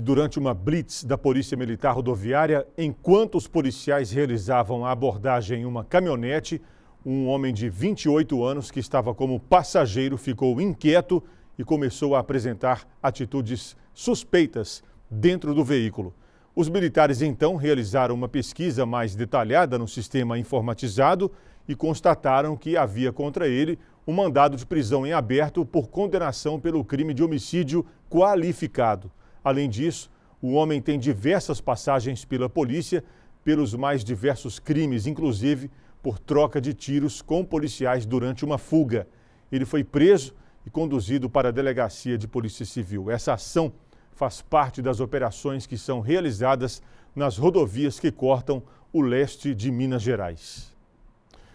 Durante uma blitz da Polícia Militar Rodoviária, enquanto os policiais realizavam a abordagem em uma caminhonete, um homem de 28 anos que estava como passageiro ficou inquieto e começou a apresentar atitudes suspeitas dentro do veículo. Os militares então realizaram uma pesquisa mais detalhada no sistema informatizado e constataram que havia contra ele um mandado de prisão em aberto por condenação pelo crime de homicídio qualificado. Além disso, o homem tem diversas passagens pela polícia pelos mais diversos crimes, inclusive por troca de tiros com policiais durante uma fuga. Ele foi preso e conduzido para a delegacia de polícia civil. Essa ação faz parte das operações que são realizadas nas rodovias que cortam o leste de Minas Gerais.